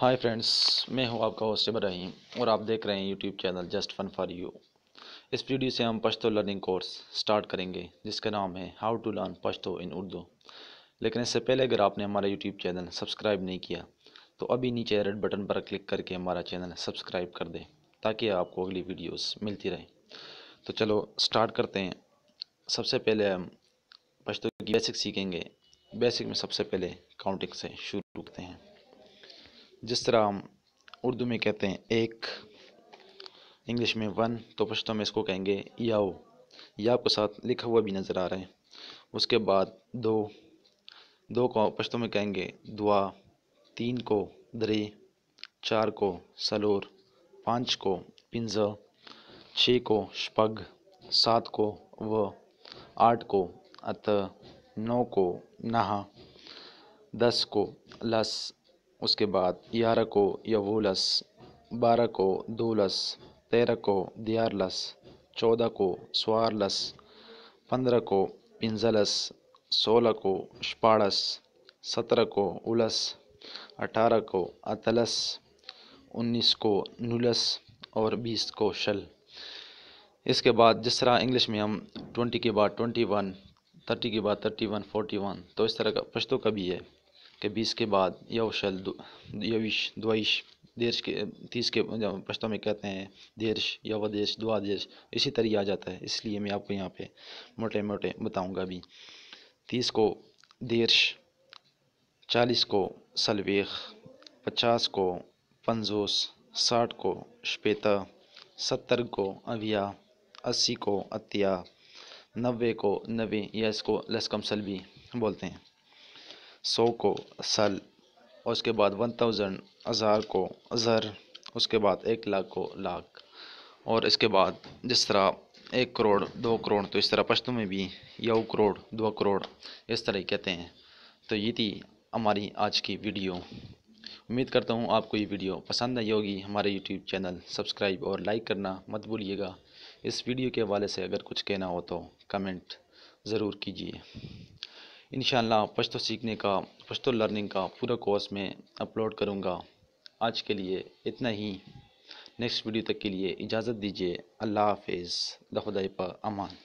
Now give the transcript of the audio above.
high friends میں ہوں آپ کا ہوسٹ ابراہیم اور آپ دیکھ رہے ہیں YouTube channel just fun for you اس ویڈیو سے ہم پشتو لرننگ کورس سٹارٹ کریں گے جس کا نام ہے how to learn Pashto in Urdu لیکن اس سے پہلے اگر آپ نے ہمارا یوٹیوب چینل سبسکرائب نہیں کیا تو ابھی نیچے ریڈ بٹن پر کلک کر کے ہمارا چینل سبسکرائب کر دیں تاکہ آپ کو اگلی ویڈیوز ملتی رہے تو چلو سٹارٹ کرتے ہیں سب سے پہلے ہم پشتو کی بیسک سیکھیں گے بیسک میں سب سے پہلے کاؤنٹنگ سے شروع رکھتے ہیں جس طرح ہم اردو میں کہتے ہیں ایک انگلش میں ون تو پشتو میں اس کو کہیں گے یاؤ یا آپ کو ساتھ لکھا ہوا بھی نظر آ رہا ہے اس کے بعد دو دو کو پشتو میں کہیں گے دعا تین کو دری چار کو سلور پانچ کو پنزا چھ کو شپگ سات کو و آٹھ کو ات نو کو نہا دس کو لس اس کے بعد یارکو کو یوولس بارہ کو تیرکو تیرہ کو دیارلس چودہ کو سوارلس پندرہ کو پنزلس سولہ کو شپاڑس سترہ کو الس اٹھارہ کو اتلس انیس کو نولس اور بیس کو شل اس کے بعد جس طرح انگلش میں ہم ٹونٹی کے بعد ٹونٹی ون تھرٹی کے بعد تھرٹی ون فورٹی ون تو اس طرح کا پشتو کبھی ہے کہ بیس کے بعد یوشل یوش دوش دیرش کے تیس کے پچھتو میں کہتے ہیں دیرش یا دعا دیرش اسی طرح آ جاتا ہے اس لیے میں آپ کو یہاں پہ موٹے موٹے بتاؤں گا بھی تیس کو دیرش چالیس کو سلویخ پچاس کو پنزوس ساٹھ کو شپیتا ستر کو اویا اسی کو اتیا نوے کو نوے یا اس کو لسکم سلوی بولتے ہیں سو کو سل اور اس کے بعد ون تھاؤزنڈ ہزار کو ازر اس کے بعد ایک لاکھ کو لاکھ اور اس کے بعد جس طرح ایک کروڑ دو کروڑ تو اس طرح پشتوں میں بھی یو کروڑ دو کروڑ اس طرح ہی کہتے ہیں تو یہ تھی ہماری آج کی ویڈیو امید کرتا ہوں آپ کو یہ ویڈیو پسند نہیں ہوگی ہمارے یوٹیوب چینل سبسکرائب اور لائک کرنا مت بولیے گا اس ویڈیو کے حوالے سے اگر کچھ کہنا ہو تو کمنٹ ضرور کیجیے انشاءاللہ پشتو سیکھنے کا پشتو لرننگ کا پورا کورس میں اپلوڈ کروں گا آج کے لیے اتنا ہی نیکسٹ ویڈیو تک کے لیے اجازت دیجیے اللہ حافظ دخدائی پر امان